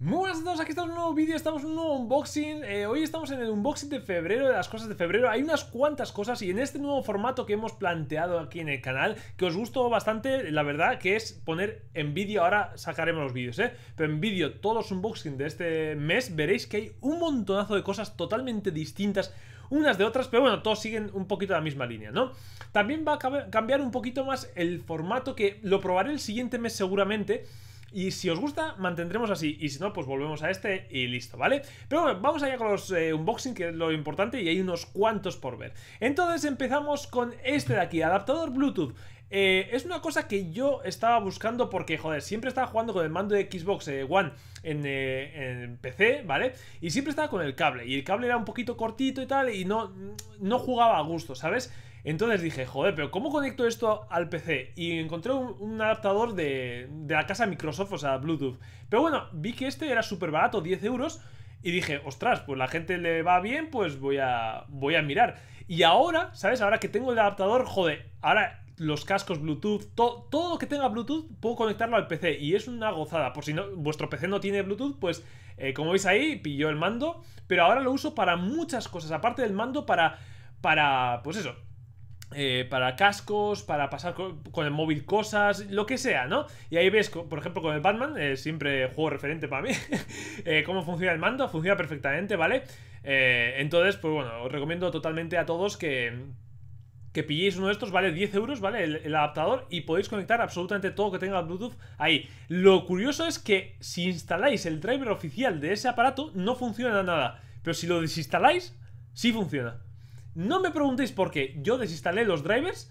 Muy buenas a todos, aquí estamos en un nuevo vídeo, estamos en un nuevo unboxing eh, Hoy estamos en el unboxing de febrero, de las cosas de febrero Hay unas cuantas cosas y en este nuevo formato que hemos planteado aquí en el canal Que os gustó bastante, la verdad, que es poner en vídeo Ahora sacaremos los vídeos, ¿eh? Pero en vídeo todos los unboxing de este mes Veréis que hay un montonazo de cosas totalmente distintas unas de otras, pero bueno, todos siguen un poquito la misma línea, ¿no? También va a cambiar un poquito más el formato que lo probaré el siguiente mes seguramente y si os gusta, mantendremos así. Y si no, pues volvemos a este y listo, ¿vale? Pero bueno, vamos allá con los eh, unboxing, que es lo importante, y hay unos cuantos por ver. Entonces empezamos con este de aquí, adaptador Bluetooth. Eh, es una cosa que yo estaba buscando porque, joder, siempre estaba jugando con el mando de Xbox eh, One en, PC, ¿vale? Y siempre estaba con el cable. Y el cable era un poquito cortito y tal, y no, no jugaba a gusto, ¿sabes? Entonces dije, joder, pero ¿cómo conecto esto al PC? Y encontré un, adaptador de, la casa Microsoft, o sea, Bluetooth. Pero bueno, vi que este era súper barato, 10 euros. Y dije, ostras, pues la gente le va bien, pues voy a, voy a mirar. Y ahora, ¿sabes? Ahora que tengo el adaptador, joder, ahora los cascos Bluetooth, todo lo que tenga Bluetooth puedo conectarlo al PC y es una gozada. Por si no, vuestro PC no tiene Bluetooth, pues eh, como veis ahí, pilló el mando, pero ahora lo uso para muchas cosas, aparte del mando para, para, pues eso, eh, para cascos, para pasar con, el móvil cosas, lo que sea, ¿no? Y ahí ves, por ejemplo, con el Batman, eh, siempre juego referente para mí, eh, cómo funciona el mando, funciona perfectamente, ¿vale? entonces, pues bueno, os recomiendo totalmente a todos que, que pilléis uno de estos, vale 10 euros, ¿vale? El, el, adaptador y podéis conectar absolutamente todo que tenga Bluetooth ahí. Lo curioso es que si instaláis el driver oficial de ese aparato, no funciona nada, pero si lo desinstaláis, sí funciona. No me preguntéis por qué. Yo desinstalé los drivers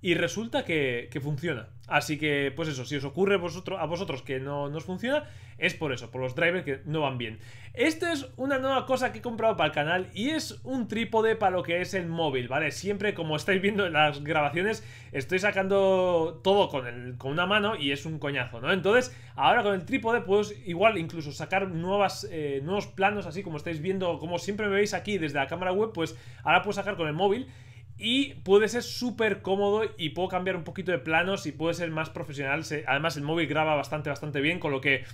y resulta que, que funciona. Así que, pues eso, si os ocurre a vosotros que no nos funciona, es por eso, por los drivers que no van bien. Esta es una nueva cosa que he comprado para el canal y es un trípode para lo que es el móvil, ¿vale? Siempre, como estáis viendo en las grabaciones, estoy sacando todo con, una mano y es un coñazo, ¿no? Entonces, ahora con el trípode puedo igual incluso sacar nuevas, eh, nuevos planos, así como estáis viendo, como siempre me veis aquí desde la cámara web, pues ahora puedo sacar con el móvil y puede ser súper cómodo y puedo cambiar un poquito de planos y puede ser más profesional. Además, el móvil graba bastante, bastante bien, con lo que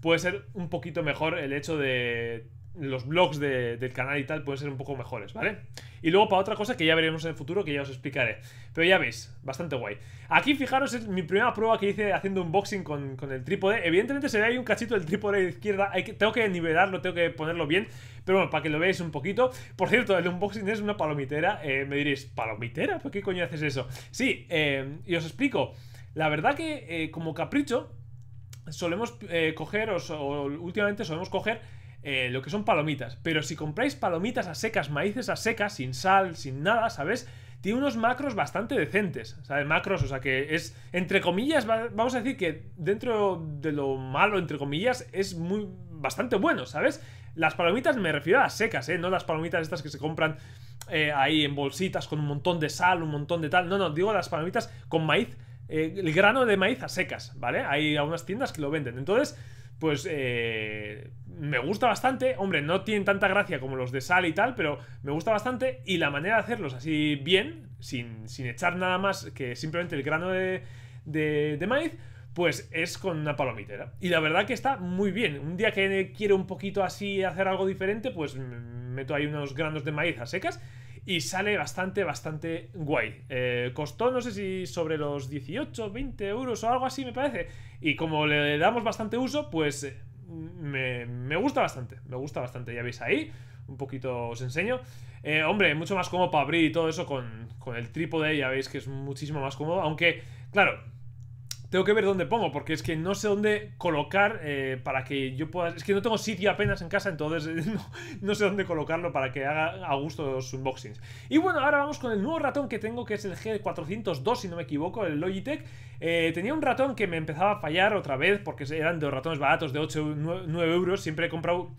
puede ser un poquito mejor el hecho de los blogs del canal y tal pueden ser un poco mejores, ¿vale? Y luego para otra cosa que ya veremos en el futuro, que ya os explicaré. Pero ya veis, bastante guay. Aquí, fijaros, es mi primera prueba que hice haciendo unboxing con, con el trípode. Evidentemente se ve ahí un cachito del trípode de izquierda. Hay que, tengo que nivelarlo, tengo que ponerlo bien. Pero bueno, para que lo veáis un poquito. Por cierto, el unboxing es una palomitera. Eh, me diréis, ¿palomitera? ¿Por qué coño haces eso? Sí, eh, y os explico. La verdad que eh, como capricho solemos coger, o últimamente solemos coger eh, lo que son palomitas. Pero si compráis palomitas a secas, maíces a secas, sin sal, sin nada, ¿sabes? Tiene unos macros bastante decentes, ¿sabes? Macros, o sea que es, entre comillas, vamos a decir que dentro de lo malo, entre comillas, es muy bastante bueno, ¿sabes? Las palomitas me refiero a las secas, ¿eh? No las palomitas estas que se compran eh, ahí en bolsitas con un montón de sal, un montón de tal. No, no, digo las palomitas con maíz, eh, el grano de maíz a secas, ¿vale? Hay algunas tiendas que lo venden. Entonces, pues me gusta bastante. Hombre, no tienen tanta gracia como los de Sal y tal, pero me gusta bastante. Y la manera de hacerlos así bien, sin, echar nada más que simplemente el grano de, de, maíz, pues es con una palomitera. Y la verdad que está muy bien. Un día que quiero un poquito así hacer algo diferente, pues meto ahí unos granos de maíz a secas y sale bastante, bastante guay. Eh, costó, no sé si sobre los 18, 20 euros o algo así, me parece. Y como le damos bastante uso, pues me, gusta bastante, me gusta bastante, ya veis ahí, un poquito os enseño. Eh, hombre, mucho más cómodo para abrir y todo eso con, con el trípode, ya veis que es muchísimo más cómodo, aunque, claro, tengo que ver dónde pongo, porque es que no sé dónde colocar eh, para que yo pueda... Es que no tengo sitio apenas en casa, entonces eh, no, sé dónde colocarlo para que haga a gusto los unboxings. Y bueno, ahora vamos con el nuevo ratón que tengo, que es el G402, si no me equivoco, el Logitech. Eh, tenía un ratón que me empezaba a fallar otra vez, porque eran de ratones baratos de 8, 9 euros. Siempre he comprado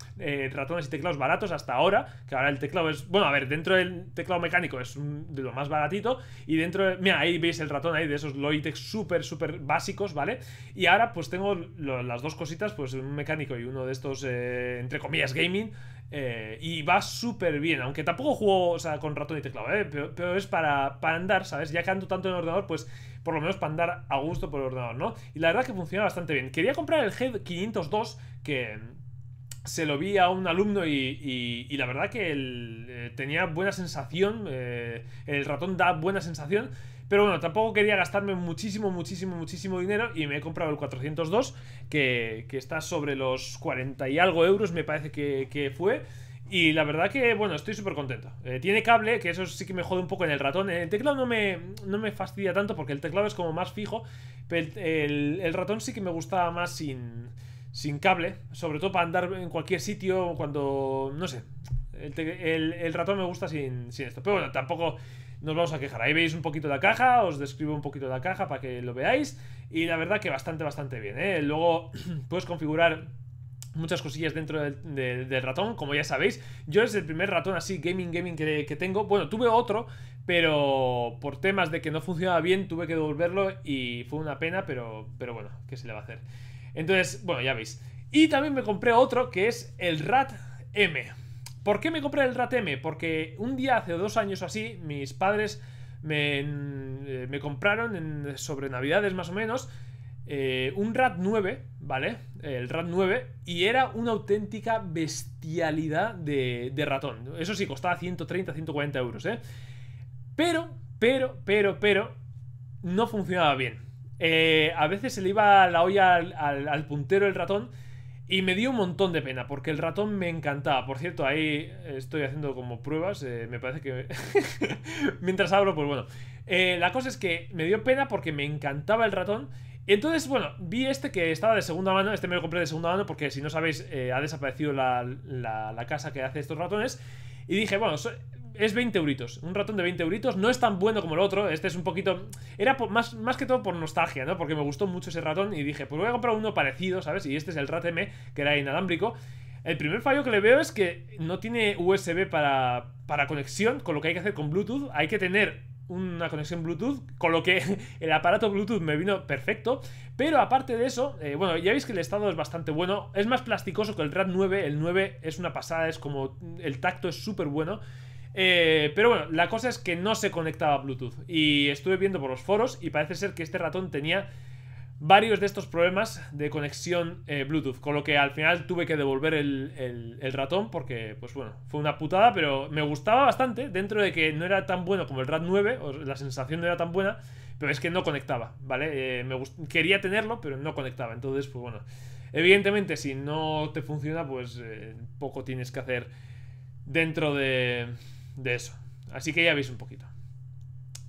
ratones y teclados baratos hasta ahora, que ahora el teclado es... Bueno, a ver, dentro del teclado mecánico es de lo más baratito, y dentro... mira, ahí veis el ratón ahí de esos Logitech súper, súper básicos ¿vale? Y ahora pues tengo las dos cositas, pues un mecánico y uno de estos, eh, entre comillas, gaming. Eh, y va súper bien, aunque tampoco juego con ratón y teclado, ¿eh? pero, es para, para andar, ¿sabes? Ya que ando tanto en el ordenador, pues por lo menos para andar a gusto por el ordenador, ¿no? Y la verdad que funciona bastante bien. Quería comprar el Head 502, que, se lo vi a un alumno y, la verdad que tenía buena sensación, el ratón da buena sensación pero bueno, tampoco quería gastarme muchísimo, muchísimo, muchísimo dinero y me he comprado el 402, que, que está sobre los 40 y algo euros, me parece que, fue. Y la verdad que, bueno, estoy súper contento. Eh, tiene cable, que eso sí que me jode un poco en el ratón. Eh, el teclado no me, no me fastidia tanto porque el teclado es como más fijo. Pero el, ratón sí que me gustaba más sin, sin cable. Sobre todo para andar en cualquier sitio cuando, no sé. El, el ratón me gusta sin, sin esto. Pero bueno, tampoco nos vamos a quejar. Ahí veis un poquito la caja, os describo un poquito la caja para que lo veáis. Y la verdad que bastante, bastante bien. ¿eh? Luego puedes configurar muchas cosillas dentro del, ratón, como ya sabéis. Yo es el primer ratón así gaming gaming que, tengo. Bueno, tuve otro, pero por temas de que no funcionaba bien tuve que devolverlo y fue una pena, pero, pero bueno, ¿qué se le va a hacer? Entonces, bueno, ya veis. Y también me compré otro que es el Rat M. ¿Por qué me compré el RAT-M? Porque un día hace dos años así, mis padres me, eh, compraron sobre Navidades más o menos. Eh, un RAT 9, ¿vale? El RAT 9, y era una auténtica bestialidad de, ratón. Eso sí, costaba 130, 140 euros, ¿eh? Pero, pero, pero, pero, no funcionaba bien. Eh, a veces se le iba la olla al, puntero del ratón y me dio un montón de pena, porque el ratón me encantaba. Por cierto, ahí estoy haciendo como pruebas, eh, me parece que... Mientras abro pues bueno. Eh, la cosa es que me dio pena porque me encantaba el ratón. Entonces, bueno, vi este que estaba de segunda mano, este me lo compré de segunda mano porque si no sabéis, eh, ha desaparecido la, la, casa que hace estos ratones. Y dije, bueno, es 20 euritos. Un ratón de 20 euritos. No es tan bueno como el otro. Este es un poquito... Era más, más que todo por nostalgia, ¿no? Porque me gustó mucho ese ratón y dije, pues voy a comprar uno parecido, ¿sabes? Y este es el Rat M, que era inalámbrico. El primer fallo que le veo es que no tiene USB para, para conexión, con lo que hay que hacer con Bluetooth. Hay que tener una conexión Bluetooth, con lo que el aparato Bluetooth me vino perfecto. Pero aparte de eso, eh, bueno, ya veis que el estado es bastante bueno. Es más plasticoso que el rat 9. El 9 es una pasada, es como el tacto es súper bueno. Eh, pero bueno, la cosa es que no se conectaba Bluetooth. Y estuve viendo por los foros y parece ser que este ratón tenía varios de estos problemas de conexión eh, Bluetooth. Con lo que al final tuve que devolver el, ratón porque, pues bueno, fue una putada, pero me gustaba bastante. Dentro de que no era tan bueno como el RAT 9, la sensación no era tan buena, pero es que no conectaba, ¿vale? Eh, quería tenerlo, pero no conectaba. Entonces, pues bueno. Evidentemente, si no te funciona, pues poco tienes que hacer dentro de, de eso. Así que ya veis un poquito.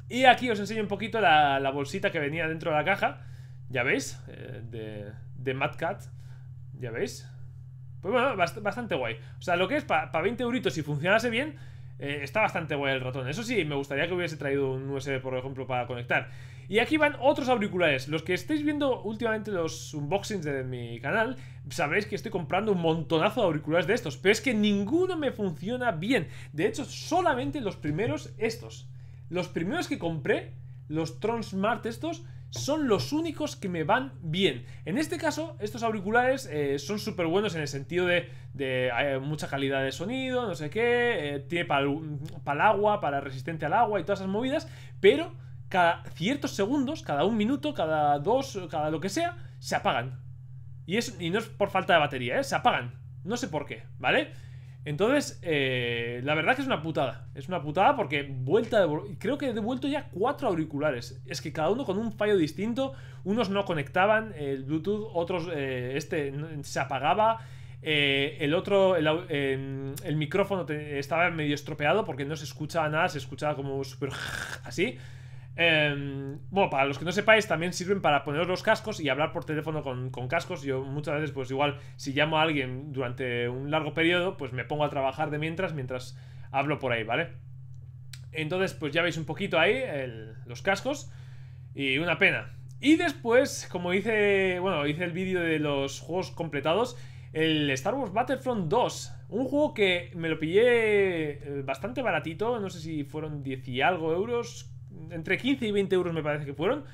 Y aquí os enseño un poquito la, bolsita que venía dentro de la caja. Ya veis, eh, de, de Mad Ya veis. Pues bueno, bastante guay. O sea, lo que es para 20 euritos, si funcionase bien, eh, está bastante guay el ratón. Eso sí, me gustaría que hubiese traído un USB, por ejemplo, para conectar. Y aquí van otros auriculares. Los que estéis viendo últimamente los unboxings de mi canal, sabréis que estoy comprando un montonazo de auriculares de estos. Pero es que ninguno me funciona bien. De hecho, solamente los primeros estos. Los primeros que compré, los Tron Smart estos, son los únicos que me van bien. En este caso, estos auriculares eh, son súper buenos en el sentido de, de eh, mucha calidad de sonido, no sé qué, eh, tiene para el agua, para resistente al agua y todas esas movidas, pero cada ciertos segundos, cada un minuto, cada dos, cada lo que sea, se apagan. Y, es, y no es por falta de batería, ¿eh? se apagan. No sé por qué, ¿vale? Entonces, eh, la verdad que es una putada. Es una putada porque vuelta de, creo que he devuelto ya cuatro auriculares. Es que cada uno con un fallo distinto. Unos no conectaban el Bluetooth, otros eh, este se apagaba. Eh, el otro, el, em, micrófono estaba medio estropeado porque no se escuchaba nada, se escuchaba como súper así. Em, bueno, para los que no sepáis, también sirven para poner los cascos y hablar por teléfono con, cascos. Yo muchas veces, pues igual, si llamo a alguien durante un largo periodo, pues me pongo a trabajar de mientras, mientras hablo por ahí, ¿vale? Entonces, pues ya veis un poquito ahí los cascos y una pena. Y después, como hice, bueno, hice el vídeo de los juegos completados, el Star Wars Battlefront 2. Un juego que me lo pillé eh, bastante baratito, no sé si fueron 10 y algo euros, entre 15 y 20 euros me parece que fueron.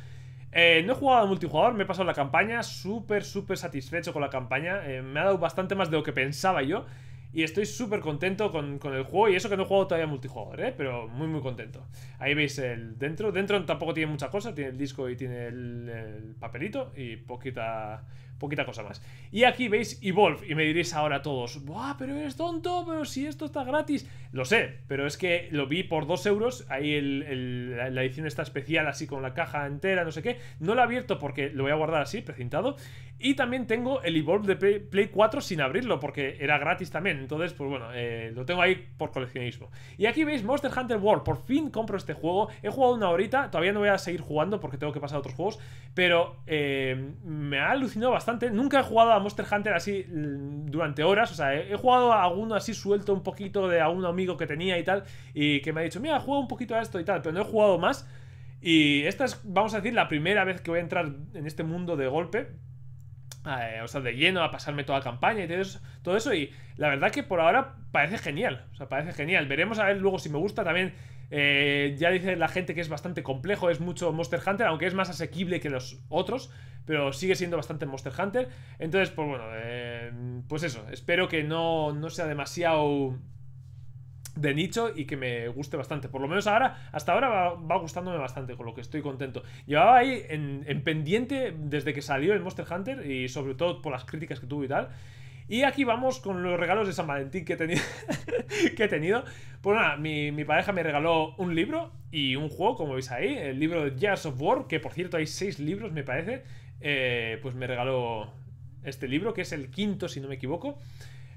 Eh, no he jugado a multijugador, me he pasado la campaña, súper, súper satisfecho con la campaña. Eh, me ha dado bastante más de lo que pensaba yo. Y estoy súper contento con, el juego. Y eso que no he jugado todavía multijugador, ¿eh? pero muy, muy contento. Ahí veis el dentro. Dentro tampoco tiene mucha cosa. Tiene el disco y tiene el, el papelito. Y poquita, poquita cosa más. Y aquí veis Evolve y me diréis ahora todos, ¡buah, pero eres tonto! Pero si esto está gratis. Lo sé, pero es que lo vi por 2 euros, ahí la, edición está especial así con la caja entera, no sé qué. No lo he abierto porque lo voy a guardar así, precintado. Y también tengo el Evolve de Play, 4 sin abrirlo porque era gratis también. Entonces, pues bueno, eh, lo tengo ahí por coleccionismo. Y aquí veis Monster Hunter World, por fin compro este juego. He jugado una horita, todavía no voy a seguir jugando porque tengo que pasar a otros juegos, pero eh, me ha alucinado bastante Nunca he jugado a Monster Hunter así mm, durante horas. O sea, he, jugado a alguno así suelto un poquito de a un amigo que tenía y tal. Y que me ha dicho, mira, juega un poquito a esto y tal. Pero no he jugado más. Y esta es, vamos a decir, la primera vez que voy a entrar en este mundo de golpe. Eh, o sea, de lleno a pasarme toda campaña y todo eso, Y la verdad que por ahora parece genial. O sea, parece genial. Veremos a ver luego si me gusta también. Eh, ya dice la gente que es bastante complejo, es mucho Monster Hunter, aunque es más asequible que los otros, pero sigue siendo bastante Monster Hunter. Entonces, pues bueno, eh, pues eso, espero que no, no sea demasiado de nicho y que me guste bastante. Por lo menos ahora, hasta ahora va, gustándome bastante, con lo que estoy contento. Llevaba ahí en, en, pendiente desde que salió el Monster Hunter y sobre todo por las críticas que tuvo y tal. Y aquí vamos con los regalos de San Valentín que he tenido. que he tenido. Pues nada, mi, pareja me regaló un libro y un juego, como veis ahí, el libro de Jazz of War, que por cierto hay seis libros, me parece. Eh, pues me regaló este libro, que es el quinto, si no me equivoco.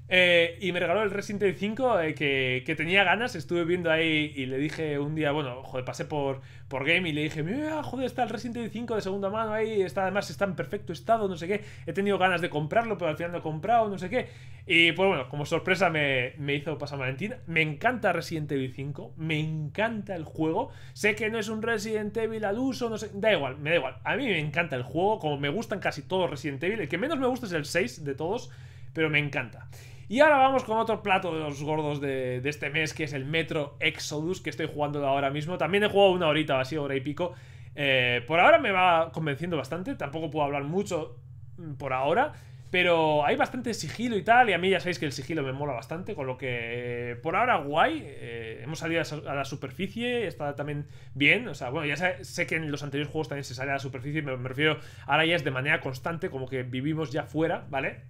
Eh, y me regaló el Resident Evil 5 eh, que, tenía ganas, estuve viendo ahí y le dije un día, bueno, joder, pasé por, por Game y le dije, mira, joder, está el Resident Evil 5 de segunda mano ahí, está, además está en perfecto estado, no sé qué, he tenido ganas de comprarlo, pero al final no he comprado, no sé qué. Y pues bueno, como sorpresa me, me hizo pasar Valentín, me encanta Resident Evil 5, me encanta el juego, sé que no es un Resident Evil al uso, no sé, da igual, me da igual, a mí me encanta el juego, como me gustan casi todos Resident Evil, el que menos me gusta es el 6 de todos, pero me encanta. Y ahora vamos con otro plato de los gordos de, este mes, que es el Metro Exodus, que estoy jugando ahora mismo. También he jugado una horita, así hora y pico. Eh, por ahora me va convenciendo bastante, tampoco puedo hablar mucho mm, por ahora. Pero hay bastante sigilo y tal, y a mí ya sabéis que el sigilo me mola bastante, con lo que eh, por ahora guay. Eh, hemos salido a la superficie, está también bien. O sea, bueno, ya sé, que en los anteriores juegos también se sale a la superficie, me, me refiero, ahora ya es de manera constante, como que vivimos ya fuera, ¿vale?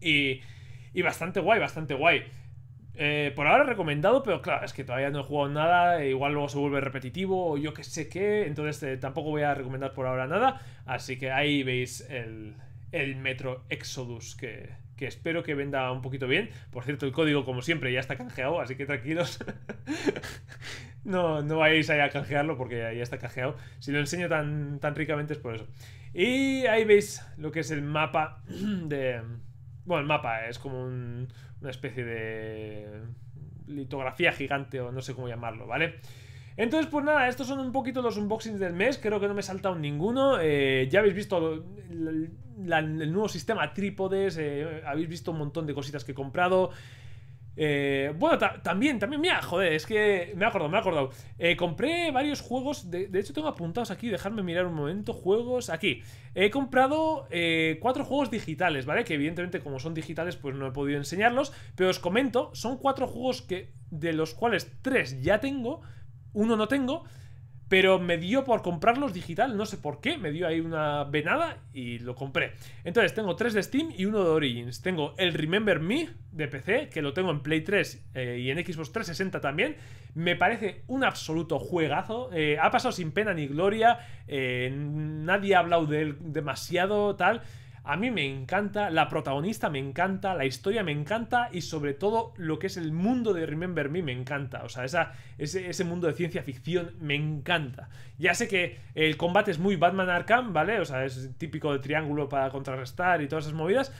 Y y bastante guay, bastante guay. Eh, por ahora recomendado, pero claro, es que todavía no he jugado nada, e igual luego se vuelve repetitivo o yo qué sé qué, entonces eh, tampoco voy a recomendar por ahora nada, así que ahí veis el, Metro Exodus que, espero que venda un poquito bien. Por cierto, el código como siempre ya está canjeado, así que tranquilos. no, no vais a canjearlo porque ya está canjeado. Si lo enseño tan, tan ricamente es por eso. Y ahí veis lo que es el mapa de bueno, el mapa es como una especie de litografía gigante o no sé cómo llamarlo, ¿vale? Entonces, pues nada, estos son un poquito los unboxings del mes. Creo que no me he saltado ninguno. Eh, ya habéis visto el nuevo sistema trípodes. Eh, habéis visto un montón de cositas que he comprado. Eh, bueno, también, también, mira, joder, es que me he acordado, me he acordado. Eh, compré varios juegos, de, hecho tengo apuntados aquí, dejadme mirar un momento, juegos, aquí. He comprado eh, cuatro juegos digitales, ¿vale? Que evidentemente como son digitales pues no he podido enseñarlos, pero os comento, son cuatro juegos que, de los cuales tres ya tengo, uno no tengo, pero me dio por comprarlos digital, no sé por qué, me dio ahí una venada y lo compré. Entonces tengo tres de Steam y uno de Origins. Tengo el Remember Me de PC, que lo tengo en Play 3 eh, y en Xbox 360 también. Me parece un absoluto juegazo. Eh, ha pasado sin pena ni gloria. Eh, nadie ha hablado de él demasiado, tal. A mí me encanta, la protagonista me encanta, la historia me encanta y sobre todo lo que es el mundo de Remember Me me encanta. O sea, esa, ese, mundo de ciencia ficción me encanta. Ya sé que el combate es muy Batman Arkham, ¿vale? O sea, es típico de triángulo para contrarrestar y todas esas movidas.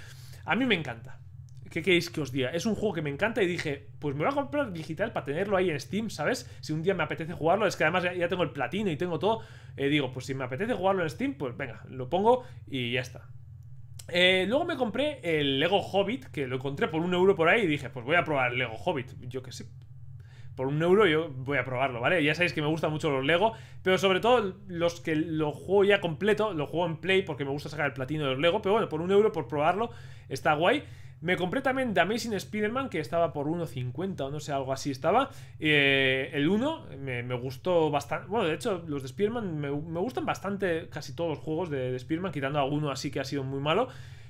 A mí me encanta. ¿Qué queréis que os diga? Es un juego que me encanta y dije, pues me voy a comprar digital para tenerlo ahí en Steam, ¿sabes? Si un día me apetece jugarlo, es que además ya tengo el platino y tengo todo. Eh, digo, pues si me apetece jugarlo en Steam, pues venga, lo pongo y ya está. Eh, luego me compré el Lego Hobbit, que lo encontré por un euro por ahí y dije, pues voy a probar el Lego Hobbit. Yo que sé. Por un euro yo voy a probarlo, ¿vale? Ya sabéis que me gustan mucho los Lego, pero sobre todo los que lo juego ya completo, lo juego en Play porque me gusta sacar el platino de los Lego, pero bueno, por un euro por probarlo está guay. Me compré también The Amazing Spider-Man, que estaba por 1.50 o no sé, algo así estaba. Eh, el 1 me, gustó bastante. Bueno, de hecho, los de Spider-Man me, gustan bastante casi todos los juegos de, Spider-Man, quitando alguno así que ha sido muy malo.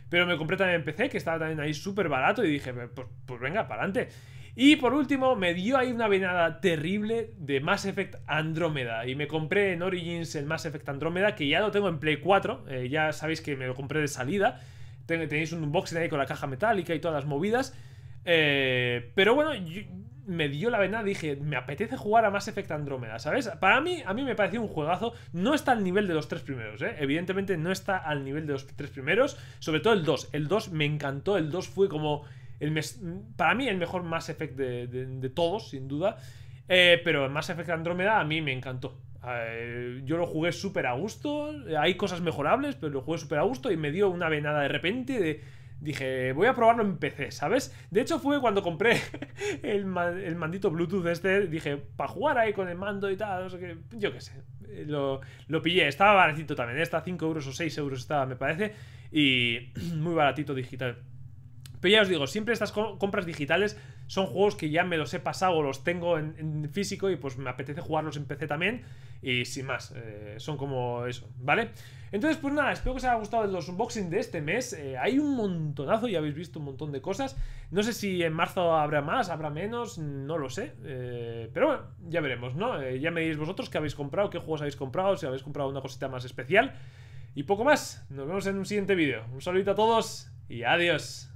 Pero me compré también PC, que estaba también ahí súper barato, y dije, pues, pues, pues, venga, para adelante. Y por último, me dio ahí una venada terrible de Mass Effect Andromeda. Y me compré en Origins el Mass Effect Andrómeda, que ya lo tengo en Play 4. Eh, ya sabéis que me lo compré de salida tenéis un unboxing ahí con la caja metálica y todas las movidas. Eh, pero bueno, me dio la vena, dije, me apetece jugar a Mass Effect Andromeda, ¿sabes? Para mí, a mí me pareció un juegazo. No está al nivel de los tres primeros, ¿eh? Evidentemente no está al nivel de los tres primeros. Sobre todo el 2. El 2 me encantó. El 2 fue como... El para mí el mejor Mass Effect de, todos, sin duda. Eh, pero Mass Effect Andromeda a mí me encantó. Eh, yo lo jugué súper a gusto. Hay cosas mejorables, pero lo jugué súper a gusto y me dio una venada de repente Dije, voy a probarlo en PC, ¿sabes? De hecho fue cuando compré el, mandito Bluetooth este, dije, para jugar ahí con el mando y tal, yo qué sé. Eh, lo, lo pillé, estaba baratito también, ¿eh? está 5 euros o 6 euros estaba, me parece, y muy baratito digital. Pero ya os digo, siempre estas compras digitales son juegos que ya me los he pasado los tengo en, físico y pues me apetece jugarlos en PC también. Y sin más, eh, son como eso, ¿vale? Entonces, pues nada, espero que os haya gustado los unboxing de este mes. Eh, hay un montonazo, ya habéis visto un montón de cosas. No sé si en marzo habrá más, habrá menos, no lo sé. Eh, pero bueno, ya veremos, ¿no? ya me diréis vosotros qué habéis comprado, qué juegos habéis comprado, si habéis comprado una cosita más especial. Y poco más, nos vemos en un siguiente vídeo. Un saludito a todos y adiós.